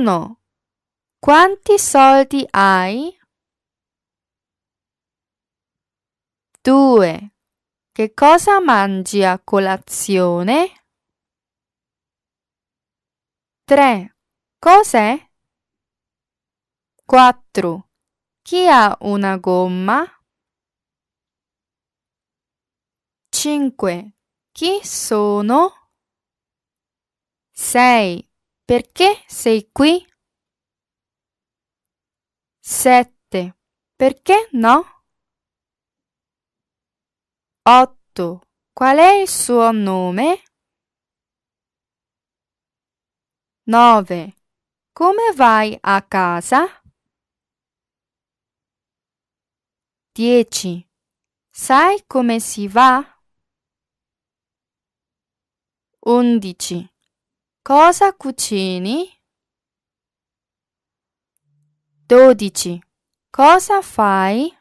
1. Quanti soldi hai? 2. Che cosa mangi a colazione? 3. Cos'è? 4. Chi ha una gomma? 5. Chi sono? 6. Perché sei qui? 7. Perché no? 8. Qual è il suo nome? 9. Come vai a casa? 10. Sai come si va? 11. Cosa cucini? 12. Cosa fai?